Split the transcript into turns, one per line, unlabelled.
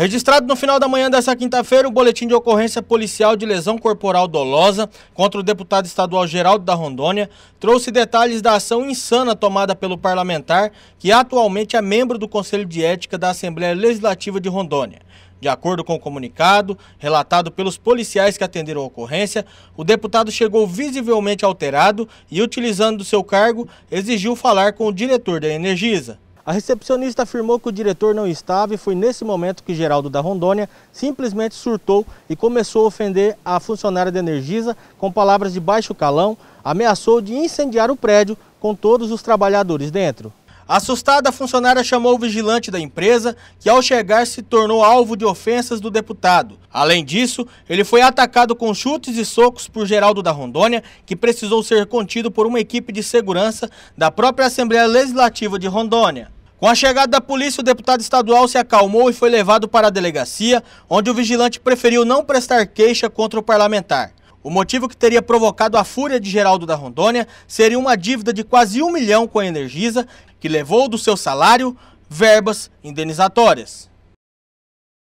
Registrado no final da manhã dessa quinta-feira, o boletim de ocorrência policial de lesão corporal dolosa contra o deputado estadual Geraldo da Rondônia trouxe detalhes da ação insana tomada pelo parlamentar, que atualmente é membro do Conselho de Ética da Assembleia Legislativa de Rondônia. De acordo com o comunicado, relatado pelos policiais que atenderam a ocorrência, o deputado chegou visivelmente alterado e, utilizando seu cargo, exigiu falar com o diretor da Energisa. A recepcionista afirmou que o diretor não estava e foi nesse momento que Geraldo da Rondônia simplesmente surtou e começou a ofender a funcionária da Energisa com palavras de baixo calão, ameaçou de incendiar o prédio com todos os trabalhadores dentro. Assustada, a funcionária chamou o vigilante da empresa, que ao chegar se tornou alvo de ofensas do deputado. Além disso, ele foi atacado com chutes e socos por Geraldo da Rondônia, que precisou ser contido por uma equipe de segurança da própria Assembleia Legislativa de Rondônia. Com a chegada da polícia, o deputado estadual se acalmou e foi levado para a delegacia, onde o vigilante preferiu não prestar queixa contra o parlamentar. O motivo que teria provocado a fúria de Geraldo da Rondônia seria uma dívida de quase um milhão com a Energisa, que levou do seu salário verbas indenizatórias.